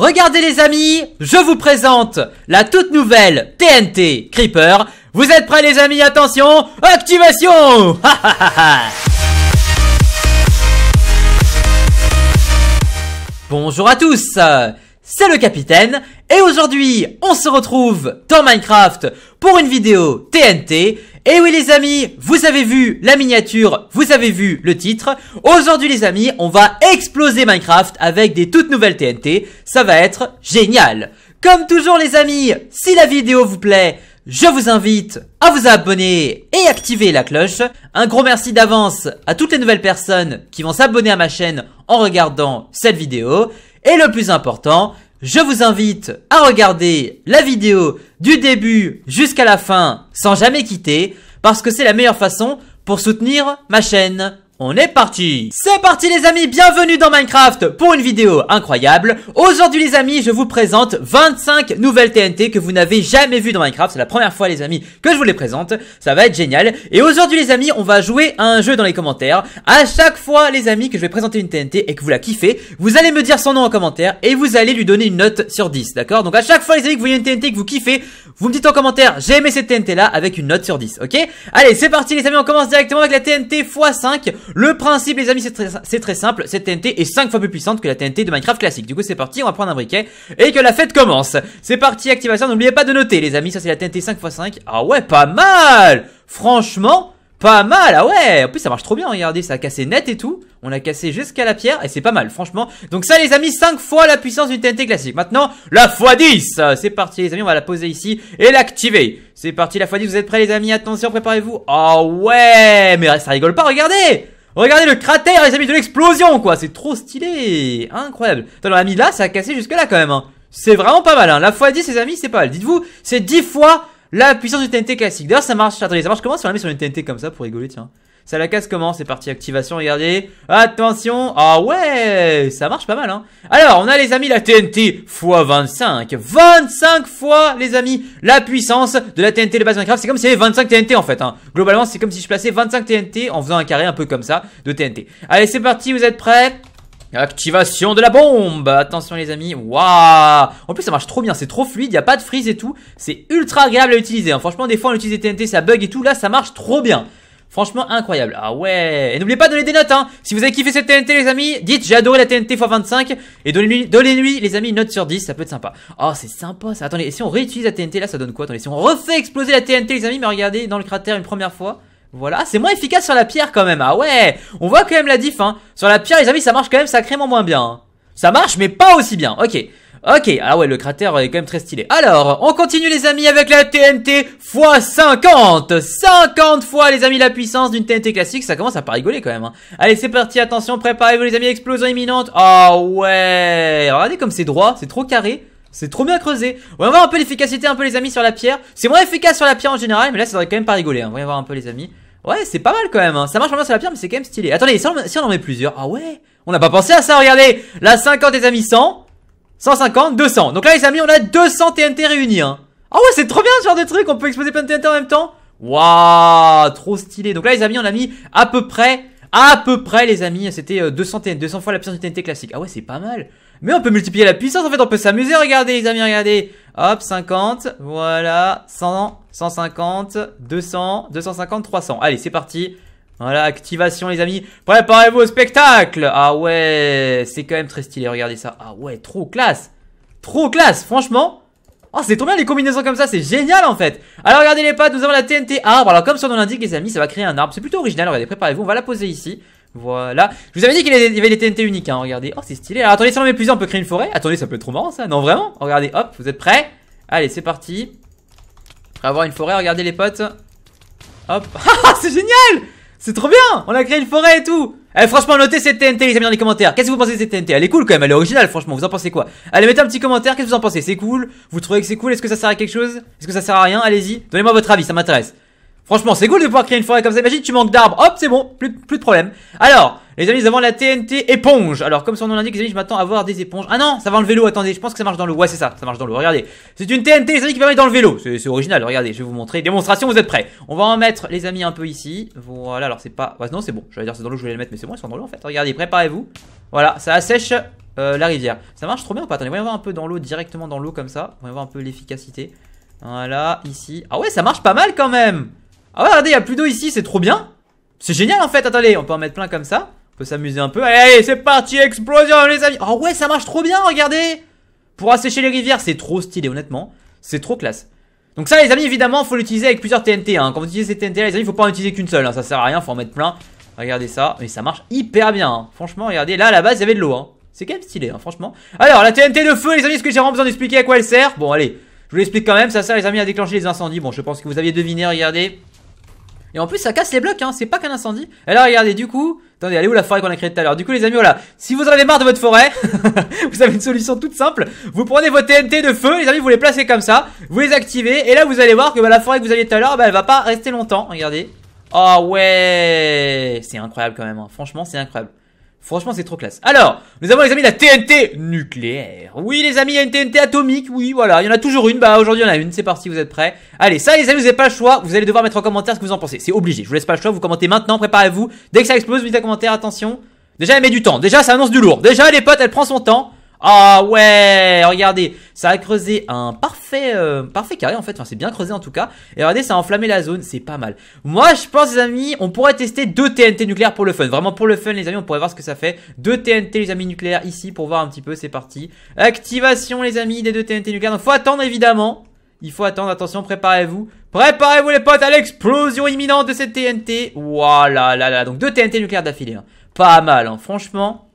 Regardez les amis, je vous présente la toute nouvelle TNT Creeper. Vous êtes prêts les amis, attention, activation Bonjour à tous, c'est le capitaine et aujourd'hui on se retrouve dans Minecraft pour une vidéo TNT et eh oui les amis, vous avez vu la miniature, vous avez vu le titre. Aujourd'hui les amis, on va exploser Minecraft avec des toutes nouvelles TNT. Ça va être génial. Comme toujours les amis, si la vidéo vous plaît, je vous invite à vous abonner et activer la cloche. Un gros merci d'avance à toutes les nouvelles personnes qui vont s'abonner à ma chaîne en regardant cette vidéo. Et le plus important, je vous invite à regarder la vidéo du début jusqu'à la fin sans jamais quitter parce que c'est la meilleure façon pour soutenir ma chaîne. On est parti C'est parti les amis, bienvenue dans Minecraft pour une vidéo incroyable. Aujourd'hui les amis, je vous présente 25 nouvelles TNT que vous n'avez jamais vues dans Minecraft. C'est la première fois les amis que je vous les présente, ça va être génial. Et aujourd'hui les amis, on va jouer à un jeu dans les commentaires. À chaque fois les amis que je vais présenter une TNT et que vous la kiffez, vous allez me dire son nom en commentaire et vous allez lui donner une note sur 10, d'accord Donc à chaque fois les amis que vous voyez une TNT que vous kiffez, vous me dites en commentaire j'ai aimé cette TNT là avec une note sur 10, ok Allez c'est parti les amis, on commence directement avec la TNT x5 le principe, les amis, c'est très, simple. Cette TNT est 5 fois plus puissante que la TNT de Minecraft classique. Du coup, c'est parti, on va prendre un briquet et que la fête commence. C'est parti, activation. N'oubliez pas de noter, les amis. Ça, c'est la TNT 5x5. Ah ouais, pas mal Franchement, pas mal, ah ouais En plus ça marche trop bien, regardez, ça a cassé net et tout. On a cassé jusqu'à la pierre et c'est pas mal, franchement. Donc ça les amis, 5 fois la puissance d'une TNT classique. Maintenant, la x10 C'est parti les amis, on va la poser ici et l'activer. C'est parti la x10, vous êtes prêts les amis Attention, préparez-vous. Ah ouais Mais ça rigole pas, regardez Regardez le cratère, les amis, de l'explosion, quoi. C'est trop stylé. Incroyable. Attends, on là, ça a cassé jusque là, quand même. Hein. C'est vraiment pas mal. Hein. La fois 10, les amis, c'est pas mal. Dites-vous, c'est 10 fois la puissance du TNT classique. D'ailleurs, ça marche. Attendez, ça marche comment si on la met sur une TNT comme ça pour rigoler, tiens ça la casse comment C'est parti activation, regardez. Attention Ah ouais Ça marche pas mal, hein Alors, on a les amis la TNT x 25. 25 fois, les amis, la puissance de la TNT de base Minecraft. C'est comme si y avait 25 TNT, en fait. Hein. Globalement, c'est comme si je plaçais 25 TNT en faisant un carré un peu comme ça de TNT. Allez, c'est parti, vous êtes prêts Activation de la bombe Attention les amis, waouh En plus ça marche trop bien, c'est trop fluide, il a pas de freeze et tout. C'est ultra agréable à utiliser. Hein. Franchement des fois on utilise TNT, ça bug et tout, là ça marche trop bien. Franchement incroyable. Ah ouais. Et n'oubliez pas de donner des notes hein. Si vous avez kiffé cette TNT les amis, dites j'ai adoré la TNT x25 et donnez-lui donnez-lui les amis une note sur 10, ça peut être sympa. Oh, c'est sympa ça. Attendez, et si on réutilise la TNT là, ça donne quoi Attendez, si on refait exploser la TNT les amis, mais regardez dans le cratère une première fois. Voilà, c'est moins efficace sur la pierre quand même. Ah ouais. On voit quand même la diff hein. Sur la pierre les amis, ça marche quand même sacrément moins bien. Hein. Ça marche mais pas aussi bien. OK. Ok, ah ouais, le cratère est quand même très stylé. Alors, on continue les amis avec la TNT x 50 50 fois les amis la puissance d'une TNT classique, ça commence à pas rigoler quand même. Hein. Allez, c'est parti, attention, préparez-vous les amis, explosion imminente. Oh ouais, regardez comme c'est droit, c'est trop carré. C'est trop bien creusé. On va voir un peu l'efficacité un peu les amis sur la pierre. C'est moins efficace sur la pierre en général, mais là ça devrait quand même pas rigoler. On hein. va voir un peu les amis. Ouais, c'est pas mal quand même. Hein. Ça marche mal sur la pierre, mais c'est quand même stylé. Attendez, si on, en met plusieurs. Ah ouais, on n'a pas pensé à ça, regardez. La 50 les amis, 100. 150, 200. Donc là, les amis, on a 200 TNT réunis. Hein. Ah ouais, c'est trop bien ce genre de truc. On peut exploser plein de TNT en même temps. Waouh, trop stylé. Donc là, les amis, on a mis à peu près, à peu près, les amis, c'était 200 TNT, 200 fois la puissance du TNT classique. Ah ouais, c'est pas mal. Mais on peut multiplier la puissance, en fait, on peut s'amuser. Regardez, les amis, regardez. Hop, 50, voilà, 100, 150, 200, 250, 300. Allez, c'est parti. Voilà, activation les amis. Préparez-vous au spectacle. Ah ouais, c'est quand même très stylé, regardez ça. Ah ouais, trop classe. Trop classe, franchement. Oh, c'est trop bien les combinaisons comme ça, c'est génial en fait. Alors regardez les potes, nous avons la TNT arbre. Alors comme son nom l'indique les amis, ça va créer un arbre. C'est plutôt original, regardez, préparez-vous, on va la poser ici. Voilà. Je vous avais dit qu'il y avait des TNT uniques, hein, regardez. Oh, c'est stylé. Alors attendez, si on en met plusieurs, on peut créer une forêt. Attendez, ça peut être trop marrant ça. Non, vraiment Regardez, hop, vous êtes prêts Allez, c'est parti. On va avoir une forêt, regardez les potes. Hop. Ah, c'est génial c'est trop bien On a créé une forêt et tout eh, franchement, notez cette TNT, les amis, dans les commentaires. Qu'est-ce que vous pensez de cette TNT Elle est cool quand même, elle est originale, franchement. Vous en pensez quoi Allez, mettez un petit commentaire, qu'est-ce que vous en pensez C'est cool Vous trouvez que c'est cool Est-ce que ça sert à quelque chose Est-ce que ça sert à rien Allez-y, donnez-moi votre avis, ça m'intéresse. Franchement, c'est cool de pouvoir créer une forêt comme ça. Imagine, tu manques d'arbres. Hop, c'est bon, plus, de problème. Alors, les amis, nous avons la TNT éponge. Alors, comme son nom l'indique, les amis, je m'attends à avoir des éponges. Ah non, ça va le vélo, Attendez, je pense que ça marche dans l'eau. Ouais, c'est ça, ça marche dans l'eau. Regardez. C'est une TNT, les amis, qui permet dans le vélo. C'est original. Regardez, je vais vous montrer. Démonstration, vous êtes prêts. On va en mettre, les amis, un peu ici. Voilà, alors c'est pas. Ouais, non, c'est bon. Je vais dire, c'est dans l'eau, je voulais le mettre, mais c'est bon, ils sont dans l'eau en fait. Regardez, préparez-vous. Voilà, ça assèche euh, la rivière. Ça marche trop bien ou pas Attendez, voyons voir un peu dans l'eau, directement dans l'eau comme ça. un peu l'efficacité. Voilà, ici. Ah ouais, ça marche pas mal quand même. Ah regardez, il a plus d'eau ici, c'est trop bien. C'est génial en fait, attendez, on peut en mettre plein comme ça. On peut s'amuser un peu. Allez, c'est parti, explosion les amis. Oh ouais, ça marche trop bien, regardez. Pour assécher les rivières, c'est trop stylé, honnêtement. C'est trop classe. Donc ça les amis, évidemment, faut l'utiliser avec plusieurs TNT. Hein. Quand vous utilisez ces TNT les amis, faut pas en utiliser qu'une seule. Hein. Ça sert à rien, faut en mettre plein. Regardez ça, mais ça marche hyper bien. Hein. Franchement, regardez, là à la base, il y avait de l'eau. Hein. C'est quand même stylé, hein, franchement. Alors, la TNT de feu, les amis, ce que j'ai vraiment besoin d'expliquer à quoi elle sert Bon, allez, je vous l'explique quand même. Ça sert, les amis, à déclencher les incendies. Bon, je pense que vous aviez deviné, regardez. Et en plus, ça casse les blocs, hein. C'est pas qu'un incendie. Alors regardez, du coup. Attendez, allez où la forêt qu'on a créée tout à l'heure Du coup, les amis, voilà. Si vous en avez marre de votre forêt, vous avez une solution toute simple. Vous prenez vos TNT de feu, les amis, vous les placez comme ça. Vous les activez. Et là, vous allez voir que bah, la forêt que vous aviez tout à l'heure, bah, elle va pas rester longtemps. Regardez. Oh ouais C'est incroyable quand même. Hein. Franchement, c'est incroyable. Franchement, c'est trop classe. Alors, nous avons les amis la TNT nucléaire. Oui, les amis, il y a une TNT atomique. Oui, voilà, il y en a toujours une. Bah, aujourd'hui, il y en a une. C'est parti, vous êtes prêts Allez, ça, les amis, vous n'avez pas le choix. Vous allez devoir mettre en commentaire ce que vous en pensez. C'est obligé. Je vous laisse pas le choix. Vous commentez maintenant. Préparez-vous. Dès que ça explose, vous un commentaire. Attention. Déjà, elle met du temps. Déjà, ça annonce du lourd. Déjà, les potes, elle prend son temps. Ah oh ouais, regardez, ça a creusé un parfait, euh, parfait carré en fait, enfin c'est bien creusé en tout cas. Et regardez, ça a enflammé la zone, c'est pas mal. Moi je pense les amis, on pourrait tester deux TNT nucléaires pour le fun. Vraiment pour le fun les amis, on pourrait voir ce que ça fait. Deux TNT les amis nucléaires ici pour voir un petit peu, c'est parti. Activation les amis des deux TNT nucléaires. Il faut attendre évidemment. Il faut attendre, attention, préparez-vous. Préparez-vous les potes à l'explosion imminente de cette TNT. Voilà, là là, donc deux TNT nucléaires d'affilée. Hein. Pas mal, hein. franchement,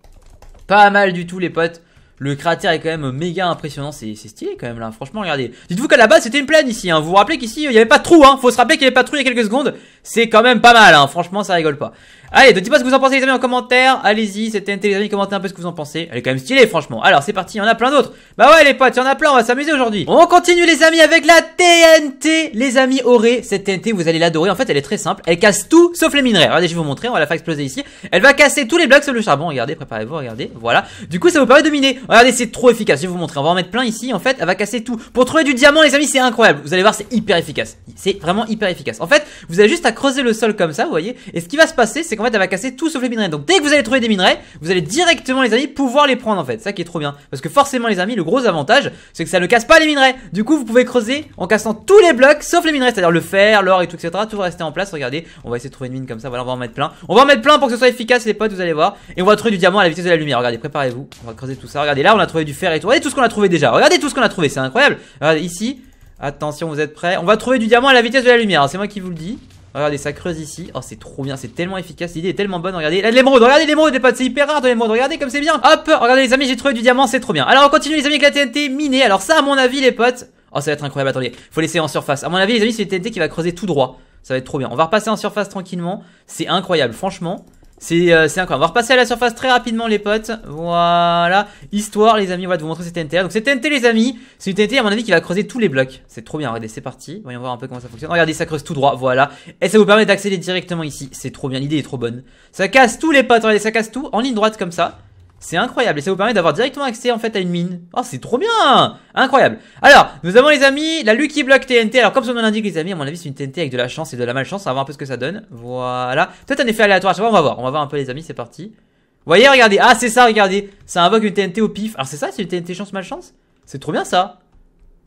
pas mal du tout les potes. Le cratère est quand même méga impressionnant, c'est stylé quand même là, franchement regardez. Dites-vous qu'à la base c'était une plaine ici, hein. vous vous rappelez qu'ici il n'y avait pas de trou, hein. faut se rappeler qu'il n'y avait pas de trou il y a quelques secondes. C'est quand même pas mal, hein. franchement ça rigole pas. Allez, ne dites pas ce que vous en pensez les amis en commentaire. Allez-y, TNT les amis, commentez un peu ce que vous en pensez. Elle est quand même stylée franchement. Alors c'est parti, il y en a plein d'autres. Bah ouais les potes, il y en a plein, on va s'amuser aujourd'hui. On continue les amis avec la TNT. Les amis, aurez cette TNT, vous allez l'adorer. En fait, elle est très simple. Elle casse tout sauf les minerais. Regardez, je vais vous montrer, on va la faire exploser ici. Elle va casser tous les blocs sauf le charbon. Regardez, préparez-vous, regardez. Voilà. Du coup, ça vous permet de miner. Regardez, c'est trop efficace. Je vais vous montrer, on va en mettre plein ici. En fait, elle va casser tout. Pour trouver du diamant les amis, c'est incroyable. Vous allez voir, c'est hyper efficace. C'est vraiment hyper efficace. En fait, vous avez juste à creuser le sol comme ça, vous voyez. Et ce qui va se passer, c'est en fait elle va casser tout sauf les minerais. Donc dès que vous allez trouver des minerais, vous allez directement les amis pouvoir les prendre en fait. Ça qui est trop bien. Parce que forcément les amis, le gros avantage, c'est que ça ne casse pas les minerais. Du coup vous pouvez creuser en cassant tous les blocs sauf les minerais, c'est-à-dire le fer, l'or et tout etc. Tout va rester en place. Regardez, on va essayer de trouver une mine comme ça. Voilà, on va en mettre plein. On va en mettre plein pour que ce soit efficace les potes, vous allez voir. Et on va trouver du diamant à la vitesse de la lumière. Regardez, préparez-vous. On va creuser tout ça. Regardez là, on a trouvé du fer et tout. Regardez tout ce qu'on a trouvé déjà. Regardez tout ce qu'on a trouvé, c'est incroyable. Regardez ici. Attention, vous êtes prêts On va trouver du diamant à la vitesse de la lumière, c'est moi qui vous le dis Regardez, ça creuse ici. Oh, c'est trop bien, c'est tellement efficace. L'idée est tellement bonne. Regardez, eh, l'émeraude, regardez l'émeraude, les potes, c'est hyper rare de l'émeraude. Regardez comme c'est bien. Hop, regardez les amis, j'ai trouvé du diamant, c'est trop bien. Alors, on continue les amis avec la TNT minée. Alors, ça, à mon avis, les potes. Oh, ça va être incroyable. Attendez, faut laisser en surface. À mon avis, les amis, c'est une TNT qui va creuser tout droit. Ça va être trop bien. On va repasser en surface tranquillement. C'est incroyable, franchement. C'est euh, incroyable. On va repasser à la surface très rapidement, les potes. Voilà. Histoire, les amis. On va vous montrer cette TNT. Donc, cette TNT, les amis, c'est une TNT, à mon avis, qui va creuser tous les blocs. C'est trop bien. Regardez, c'est parti. Voyons voir un peu comment ça fonctionne. Regardez, ça creuse tout droit. Voilà. Et ça vous permet d'accéder directement ici. C'est trop bien. L'idée est trop bonne. Ça casse tous les potes. Regardez, ça casse tout en ligne droite comme ça. C'est incroyable et ça vous permet d'avoir directement accès en fait à une mine. Oh c'est trop bien Incroyable Alors nous avons les amis la Lucky Block TNT. Alors comme son nom l'indique les amis à mon avis c'est une TNT avec de la chance et de la malchance. On va voir un peu ce que ça donne. Voilà. Peut-être un effet aléatoire. on va voir. On va voir un peu les amis c'est parti. Vous voyez regardez. Ah c'est ça regardez. Ça invoque une TNT au pif. Alors c'est ça c'est une TNT chance malchance C'est trop bien ça.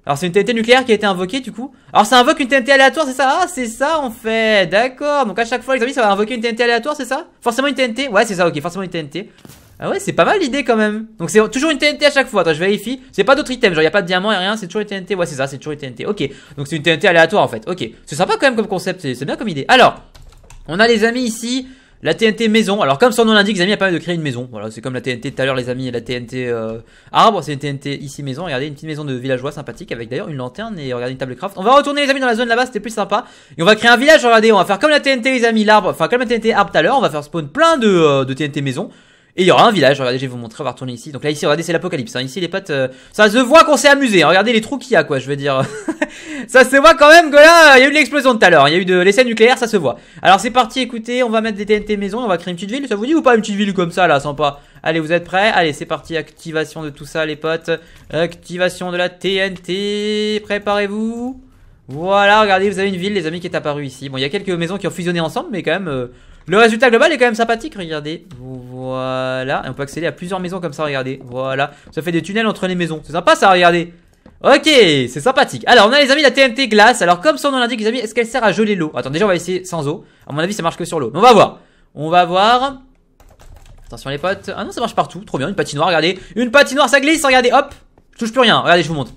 Alors c'est une TNT nucléaire qui a été invoquée du coup. Alors ça invoque une TNT aléatoire, c'est ça Ah c'est ça en fait. D'accord. Donc à chaque fois les amis, ça va invoquer une TNT aléatoire, c'est ça Forcément une TNT Ouais, c'est ça. OK, forcément une TNT. Ah ouais, c'est pas mal l'idée quand même. Donc c'est toujours une TNT à chaque fois. Attends, je vérifie. C'est pas d'autres items, genre y a pas de diamant et rien, c'est toujours une TNT. Ouais, c'est ça, c'est toujours une TNT. Ok, donc c'est une TNT aléatoire en fait. Ok, c'est sympa quand même comme concept, c'est bien comme idée. Alors, on a les amis ici. La TNT maison, alors comme son nom l'indique, les amis, pas mal de créer une maison. Voilà, c'est comme la TNT tout à l'heure, les amis, la TNT euh, arbre, c'est une TNT ici maison. Regardez, une petite maison de villageois sympathique avec d'ailleurs une lanterne et regardez une table craft. On va retourner, les amis, dans la zone là-bas, c'était plus sympa. Et on va créer un village, regardez, on va faire comme la TNT, les amis, l'arbre, enfin comme la TNT arbre tout à l'heure, on va faire spawn plein de TNT maison. Et il y aura un village, regardez, je vais vous montrer, on va retourner ici. Donc là, ici, regardez, c'est l'apocalypse. Hein. Ici, les potes euh, ça se voit qu'on s'est amusé. Regardez les trous qu'il y a, quoi, je veux dire. ça se voit quand même que là, il y a eu de l'explosion tout à l'heure. Il y a eu de l'essai nucléaire, ça se voit. Alors c'est parti, écoutez, on va mettre des TNT maison, on va créer une petite ville. Ça vous dit ou pas une petite ville comme ça, là, sympa Allez, vous êtes prêts Allez, c'est parti, activation de tout ça, les potes. Activation de la TNT, préparez-vous. Voilà, regardez, vous avez une ville, les amis, qui est apparue ici. Bon, il y a quelques maisons qui ont fusionné ensemble, mais quand même... Euh, le résultat global est quand même sympathique, regardez. Voilà. Et on peut accéder à plusieurs maisons comme ça, regardez. Voilà. Ça fait des tunnels entre les maisons. C'est sympa ça, regardez. Ok, c'est sympathique. Alors, on a les amis la TNT glace. Alors, comme son nom l'indique, les amis, est-ce qu'elle sert à geler l'eau Attends, déjà, on va essayer sans eau. À mon avis, ça marche que sur l'eau. Mais on va voir. On va voir. Attention, les potes. Ah non, ça marche partout. Trop bien. Une patinoire, regardez. Une patinoire, ça glisse, regardez. Hop. Je touche plus rien. Regardez, je vous montre.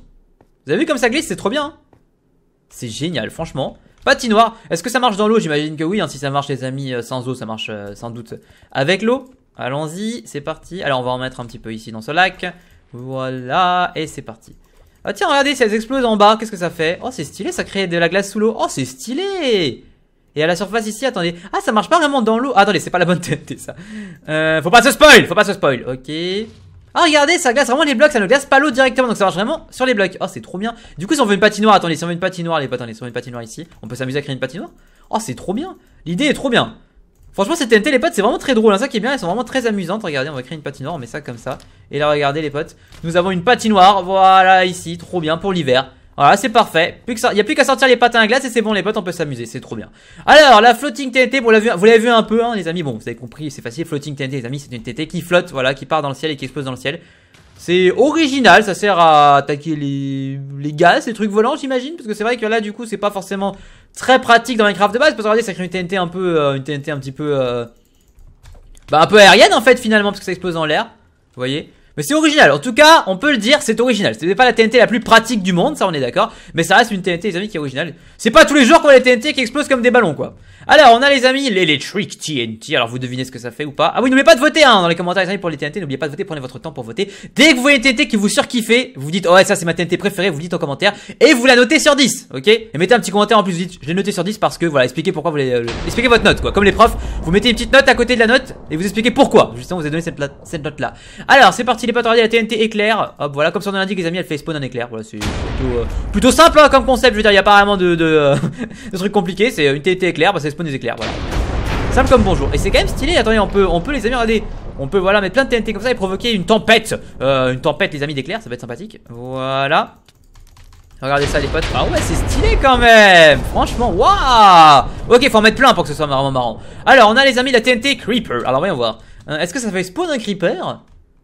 Vous avez vu comme ça glisse C'est trop bien. Hein. C'est génial, franchement. Patinoire, est-ce que ça marche dans l'eau J'imagine que oui, hein. si ça marche les amis, euh, sans eau ça marche euh, sans doute avec l'eau. Allons-y, c'est parti. Alors on va en mettre un petit peu ici dans ce lac. Voilà, et c'est parti. Ah tiens, regardez, si elles en bas, qu'est-ce que ça fait Oh c'est stylé, ça crée de la glace sous l'eau. Oh c'est stylé et à la surface ici, attendez. Ah, ça marche pas vraiment dans l'eau. Ah, attendez, c'est pas la bonne tête ça. Euh, faut pas se spoil, faut pas se spoil. Ok. Ah regardez, ça glace vraiment les blocs, ça ne glace pas l'eau directement, donc ça marche vraiment sur les blocs. Oh c'est trop bien. Du coup si on veut une patinoire, attendez, si on veut une patinoire, les potes, attendez, si on veut une patinoire ici, on peut s'amuser à créer une patinoire. Oh c'est trop bien. L'idée est trop bien. Franchement c'était TNT les potes c'est vraiment très drôle, hein. ça qui est bien, elles sont vraiment très amusantes. Regardez, on va créer une patinoire, on met ça comme ça. Et là regardez les potes, nous avons une patinoire, voilà ici, trop bien pour l'hiver. Voilà, c'est parfait. il n'y a plus qu'à sortir les patins à glace et c'est bon les potes, on peut s'amuser, c'est trop bien. Alors, la floating TNT, vous l'avez vu, un peu, hein, les amis. Bon, vous avez compris, c'est facile. Floating TNT, les amis, c'est une TNT qui flotte, voilà, qui part dans le ciel et qui explose dans le ciel. C'est original, ça sert à attaquer les, les gaz, les trucs volants, j'imagine. Parce que c'est vrai que là, du coup, c'est pas forcément très pratique dans Minecraft de base. Parce que regardez, ça crée une TNT un peu, euh, une TNT un petit peu, euh, bah, un peu aérienne en fait, finalement, parce que ça explose dans l'air. Vous voyez mais c'est original, en tout cas, on peut le dire, c'est original. C'était pas la TNT la plus pratique du monde, ça on est d'accord. Mais ça reste une TNT, les amis, qui est originale. C'est pas tous les jours qu'on a les TNT qui explosent comme des ballons, quoi. Alors, on a les amis, les, les TNT. Alors, vous devinez ce que ça fait ou pas. Ah oui, n'oubliez pas de voter, hein, dans les commentaires, les amis, pour les TNT. N'oubliez pas de voter, prenez votre temps pour voter. Dès que vous voyez une TNT qui vous surkiffez, vous dites, oh ouais, ça c'est ma TNT préférée, vous dites en commentaire. Et vous la notez sur 10, ok? Et mettez un petit commentaire en plus, vous dites, je l'ai noté sur 10 parce que, voilà, expliquez pourquoi vous voulez euh, expliquez votre note, quoi. Comme les profs, vous mettez une petite note à côté de la note et vous expliquez pourquoi. Justement, vous avez donné cette, cette note-là. Alors, c'est parti, la TNT éclair. Hop, voilà, comme ça on a l'indique, les amis, elle fait spawn un éclair. Voilà, c'est plutôt, euh, simple comme concept. Je veux dire, il n'y a pas vraiment de, de, euh, truc compliqué. C'est une TNT éclair, bah, ça spawn des éclairs. Voilà. Simple comme bonjour. Et c'est quand même stylé. Attendez, on peut, on peut les amis, regarder On peut voilà mettre plein de TNT comme ça et provoquer une tempête. Euh, une tempête, les amis d'éclair ça va être sympathique. Voilà. Regardez ça les potes Ah ouais c'est stylé quand même Franchement waouh Ok faut en mettre plein pour que ce soit vraiment marrant Alors on a les amis la TNT Creeper Alors voyons voir Est-ce que ça fait spawn un Creeper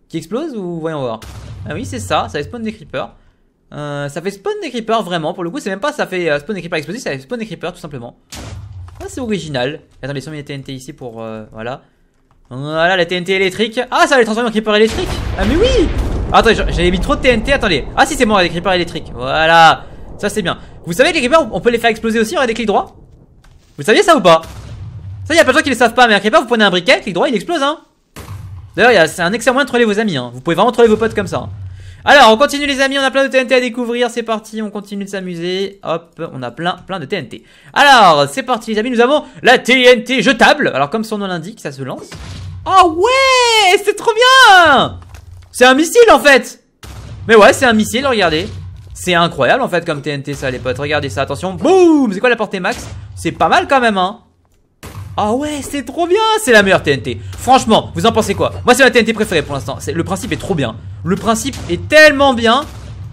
qui explose ou voyons voir Ah oui, c'est ça, ça fait spawn des creepers. Euh, ça fait spawn des creepers vraiment, pour le coup, c'est même pas ça fait euh, spawn des creepers ça fait spawn des creepers tout simplement. Ah, c'est original. Attendez, sur mes TNT ici pour. Euh, voilà. Voilà, la TNT électrique. Ah, ça va les transformer en creeper électrique Ah, mais oui Attendez, j'avais mis trop de TNT, attendez. Ah, si, c'est bon, les creepers électriques. Voilà. Ça, c'est bien. Vous savez, les creepers, on peut les faire exploser aussi, avec des clics droits Vous saviez ça ou pas Ça, y a plein de gens qui le savent pas, mais un creeper, vous prenez un briquet, clic droit, il explose, hein D'ailleurs, c'est un excellent moyen de troller vos amis. Hein. Vous pouvez vraiment troller vos potes comme ça. Hein. Alors, on continue les amis, on a plein de TNT à découvrir, c'est parti, on continue de s'amuser. Hop, on a plein, plein de TNT. Alors, c'est parti les amis, nous avons la TNT jetable. Alors, comme son nom l'indique, ça se lance. Oh ouais, c'est trop bien C'est un missile en fait Mais ouais, c'est un missile, regardez. C'est incroyable en fait comme TNT ça les potes, regardez ça, attention. Boum C'est quoi la portée max C'est pas mal quand même, hein ah ouais, c'est trop bien, c'est la meilleure TNT. Franchement, vous en pensez quoi Moi, c'est ma TNT préférée pour l'instant. Le principe est trop bien. Le principe est tellement bien.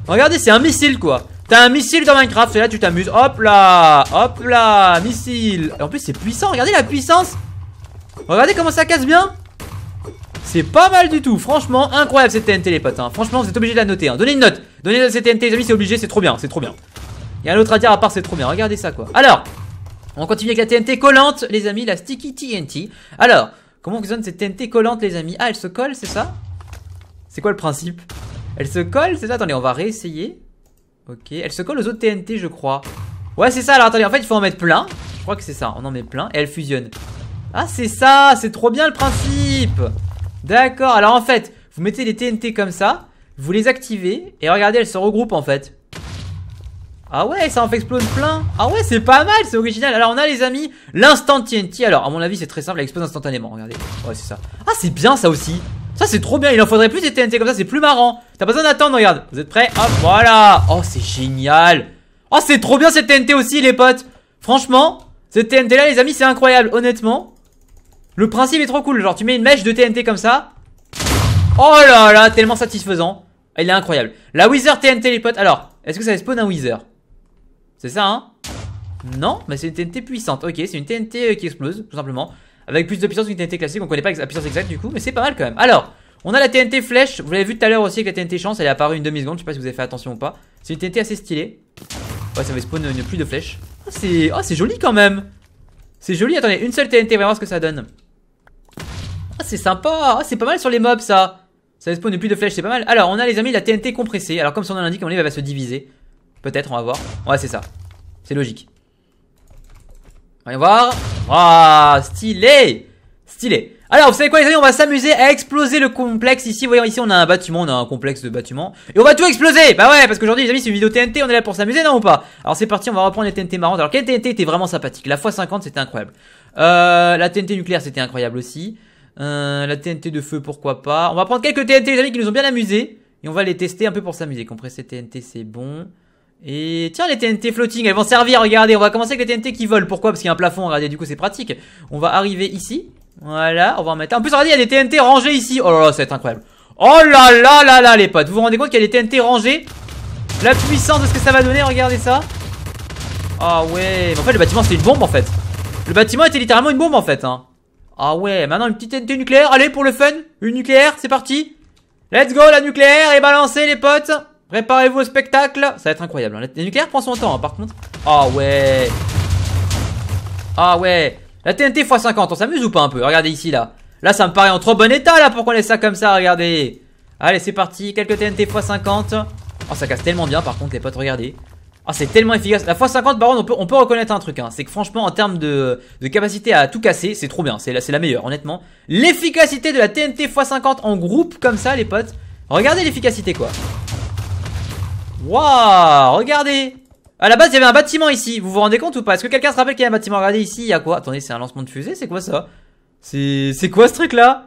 Regardez, c'est un missile quoi. T'as un missile dans Minecraft et là tu t'amuses. Hop là, hop là, missile. Et en plus, c'est puissant. Regardez la puissance. Regardez comment ça casse bien. C'est pas mal du tout, franchement, incroyable cette TNT les potes hein. Franchement vous êtes obligés de la noter hein. Donnez une note, donnez une cette TNT les amis c'est obligé, c'est trop bien, c'est trop bien Y'a un autre à dire à part c'est trop bien, regardez ça quoi Alors, on continue avec la TNT collante, les amis, la Sticky TNT. Alors, comment fonctionne cette TNT collante, les amis Ah, elle se colle, c'est ça C'est quoi le principe Elle se colle, c'est ça Attendez, on va réessayer. Ok, elle se colle aux autres TNT, je crois. Ouais, c'est ça, alors attendez, en fait, il faut en mettre plein. Je crois que c'est ça, on en met plein et elle fusionne. Ah, c'est ça, c'est trop bien le principe D'accord, alors en fait, vous mettez les TNT comme ça, vous les activez, et regardez, elles se regroupent en fait. Ah ouais, ça en fait explose plein. Ah ouais, c'est pas mal, c'est original. Alors on a les amis, l'instant TNT. Alors à mon avis, c'est très simple, elle explose instantanément. Regardez. Ouais, c'est ça. Ah, c'est bien ça aussi. Ça c'est trop bien, il en faudrait plus des TNT comme ça, c'est plus marrant. T'as pas besoin d'attendre, regarde. Vous êtes prêts Hop, voilà. Oh, c'est génial. Oh, c'est trop bien cette TNT aussi, les potes. Franchement, cette TNT là, les amis, c'est incroyable, honnêtement. Le principe est trop cool. Genre, tu mets une mèche de TNT comme ça. Oh là là, tellement satisfaisant. Elle est incroyable. La Wither TNT, les potes. Alors, est-ce que ça spawn un Wither c'est ça, hein Non, mais c'est une TNT puissante. Ok, c'est une TNT euh, qui explose, tout simplement. Avec plus de puissance qu'une TNT classique, on connaît pas la puissance exacte du coup, mais c'est pas mal quand même. Alors, on a la TNT flèche, vous l'avez vu tout à l'heure aussi avec la TNT chance, elle est apparue une demi-seconde, je sais pas si vous avez fait attention ou pas. C'est une TNT assez stylée. Ouais, ça va spawn une de flèches. Oh, c'est joli quand même C'est joli, attendez, une seule TNT, vraiment ce que ça donne. Ah, c'est sympa oh, C'est pas mal sur les mobs ça Ça spawn une plus de flèches, c'est pas mal. Alors, on a les amis la TNT compressée. Alors, comme son nom l'indique, on va bah, bah, se diviser. Peut-être, on va voir. Ouais, c'est ça. C'est logique. Voyons voir. Waouh, stylé Stylé. Alors, vous savez quoi, les amis On va s'amuser à exploser le complexe ici. Voyons, ici, on a un bâtiment, on a un complexe de bâtiments. Et on va tout exploser Bah ouais, parce qu'aujourd'hui, les amis, c'est une vidéo TNT, on est là pour s'amuser, non ou pas Alors, c'est parti, on va reprendre les TNT marrantes. Alors, quelle TNT était vraiment sympathique La x50, c'était incroyable. Euh, la TNT nucléaire, c'était incroyable aussi. Euh, la TNT de feu, pourquoi pas. On va prendre quelques TNT, les amis, qui nous ont bien amusés. Et on va les tester un peu pour s'amuser. Compresser TNT, c'est bon. Et tiens, les TNT floating, elles vont servir, regardez, on va commencer avec les TNT qui volent. Pourquoi Parce qu'il y a un plafond, regardez, du coup c'est pratique. On va arriver ici, voilà, on va en mettre En plus, regardez, il y a des TNT rangés ici. Oh là là, ça va être incroyable. Oh là là là là, les potes, vous vous rendez compte qu'il y a des TNT rangés La puissance de ce que ça va donner, regardez ça. Ah oh, ouais, en fait le bâtiment c'était une bombe en fait. Le bâtiment était littéralement une bombe en fait. Hein. Ah ouais, maintenant une petite TNT nucléaire, allez pour le fun, une nucléaire, c'est parti. Let's go la nucléaire et balancer les potes. Préparez-vous au spectacle Ça va être incroyable. Hein. Les TNT nucléaire prend son temps, hein, par contre. Ah oh, ouais Ah ouais La TNT x50, on s'amuse ou pas un peu Regardez ici, là. Là, ça me paraît en trop bon état, là, pour qu'on laisse ça comme ça, regardez. Allez, c'est parti, quelques TNT x50. Oh, ça casse tellement bien, par contre, les potes, regardez. Ah, oh, c'est tellement efficace. La x50, par contre, on peut, reconnaître un truc. Hein. C'est que franchement, en termes de, capacité à tout casser, c'est trop bien. C'est la, la meilleure, honnêtement. L'efficacité de la TNT x50 en groupe, comme ça, les potes. Regardez l'efficacité, quoi. Waouh, regardez À la base, il y avait un bâtiment ici. Vous vous rendez compte ou pas Est-ce que quelqu'un se rappelle qu'il y a un bâtiment Regardez ici, il y a quoi Attendez, c'est un lancement de fusée C'est quoi ça C'est quoi ce truc-là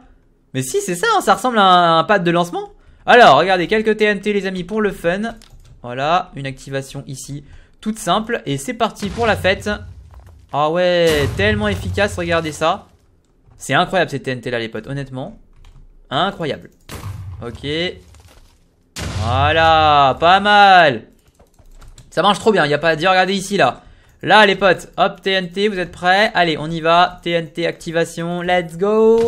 Mais si, c'est ça, hein, ça ressemble à un, un pad de lancement. Alors, regardez, quelques TNT, les amis, pour le fun. Voilà, une activation ici, toute simple. Et c'est parti pour la fête. Ah ouais, tellement efficace, regardez ça. C'est incroyable ces TNT là les potes, honnêtement. Incroyable. Ok, voilà, pas mal. Ça marche trop bien, il n'y a pas à dire. Regardez ici, là. Là, les potes, hop, TNT, vous êtes prêts Allez, on y va. TNT activation, let's go.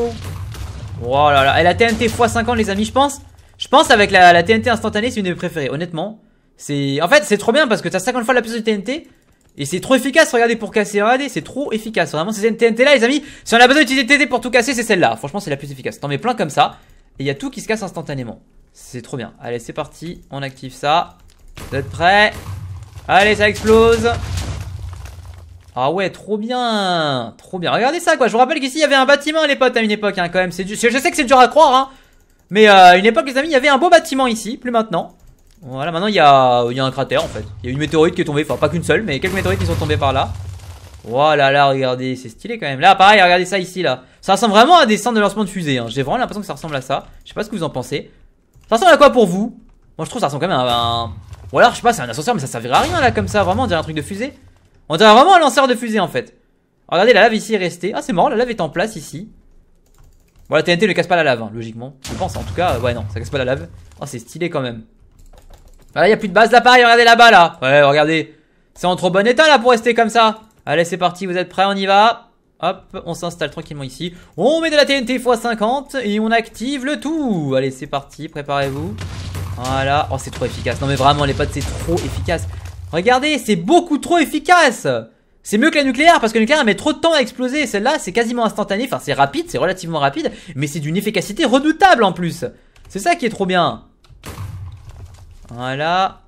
Oh là là, et la TNT x50, les amis, je pense. Je pense avec la, TNT instantanée, c'est une de mes préférées, honnêtement. C'est, en fait, c'est trop bien parce que t'as 50 fois la puissance de TNT. Et c'est trop efficace, regardez, pour casser, regardez, c'est trop efficace. Vraiment, c'est cette TNT là, les amis. Si on a besoin d'utiliser TNT pour tout casser, c'est celle-là. Franchement, c'est la plus efficace. T'en mets plein comme ça, et il y a tout qui se casse instantanément. C'est trop bien. Allez, c'est parti. On active ça. Vous êtes prêts Allez, ça explose. Ah ouais, trop bien Trop bien. Regardez ça, quoi. Je vous rappelle qu'ici, il y avait un bâtiment, les potes, à une époque, hein, quand même. C'est Je sais que c'est dur à croire, hein. Mais à euh, une époque, les amis, il y avait un beau bâtiment ici. Plus maintenant. Voilà, maintenant, il y a, y un cratère, en fait. Il y a une météorite qui est tombée. Enfin, pas qu'une seule, mais quelques météorites qui sont tombées par là. Voilà, là, regardez. C'est stylé, quand même. Là, pareil, regardez ça ici, là. Ça ressemble vraiment à des centres de lancement de fusée. Hein. J'ai vraiment l'impression que ça ressemble à ça. Je sais pas ce que vous en pensez. Ça ressemble à quoi pour vous Moi je trouve ça ressemble quand même à un... Ou alors je sais pas, c'est un ascenseur mais ça servirait à rien là comme ça, vraiment on dirait un truc de fusée. On dirait vraiment un lanceur de fusée en fait. Regardez la lave ici est restée. Ah c'est marrant, la lave est en place ici. Voilà la TNT ne casse pas la lave hein, logiquement. Je pense en tout cas, ouais non, ça casse pas la lave. Oh c'est stylé quand même. Voilà, ah, il y a plus de base d'appareil, regardez là-bas là. Ouais regardez. C'est en trop bon état là pour rester comme ça. Allez c'est parti, vous êtes prêts, on y va. Hop, on s'installe tranquillement ici. On met de la TNT x 50 et on active le tout. Allez, c'est parti, préparez-vous. Voilà. Oh, c'est trop efficace. Non, mais vraiment, les potes, c'est trop efficace. Regardez, c'est beaucoup trop efficace. C'est mieux que la nucléaire parce que la nucléaire met trop de temps à exploser. Celle-là, c'est quasiment instantané. Enfin, c'est rapide, c'est relativement rapide, mais c'est d'une efficacité redoutable en plus. C'est ça qui est trop bien. Voilà.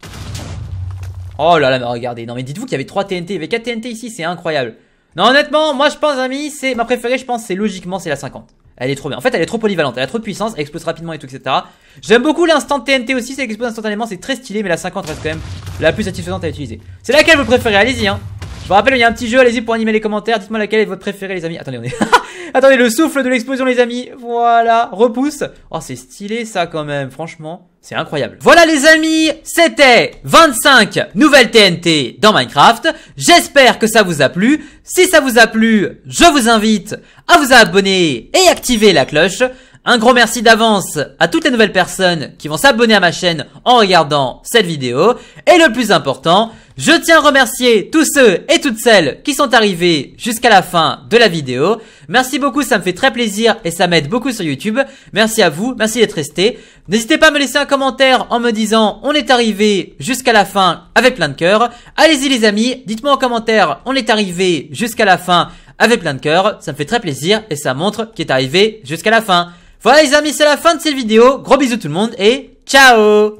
Oh là là, mais regardez. Non, mais dites-vous qu'il y avait 3 TNT. Il y avait 4 TNT ici, c'est incroyable. Non, honnêtement, moi je pense, ami, c'est ma préférée, je pense, c'est logiquement, c'est la 50. Elle est trop bien. En fait, elle est trop polyvalente. Elle a trop de puissance, elle explose rapidement et tout, etc. J'aime beaucoup l'instant TNT aussi, c'est explose instantanément, c'est très stylé, mais la 50 reste quand même la plus satisfaisante à utiliser. C'est laquelle vous préférez, allez-y, hein vous rappelle, il y a un petit jeu, allez-y pour animer les commentaires. Dites-moi laquelle est votre préférée, les amis. Attendez, on est. Attendez, le souffle de l'explosion, les amis. Voilà, repousse. Oh, c'est stylé ça quand même, franchement. C'est incroyable. Voilà les amis, c'était 25 nouvelles TNT dans Minecraft. J'espère que ça vous a plu. Si ça vous a plu, je vous invite à vous abonner et activer la cloche. Un gros merci d'avance à toutes les nouvelles personnes qui vont s'abonner à ma chaîne en regardant cette vidéo. Et le plus important, je tiens à remercier tous ceux et toutes celles qui sont arrivés jusqu'à la fin de la vidéo. Merci beaucoup, ça me fait très plaisir et ça m'aide beaucoup sur YouTube. Merci à vous, merci d'être resté. N'hésitez pas à me laisser un commentaire en me disant on est arrivé jusqu'à la fin avec plein de cœur. Allez-y les amis, dites-moi en commentaire on est arrivé jusqu'à la fin avec plein de cœur. Ça me fait très plaisir et ça montre qui est arrivé jusqu'à la fin. Voilà les amis, c'est la fin de cette vidéo. Gros bisous tout le monde et ciao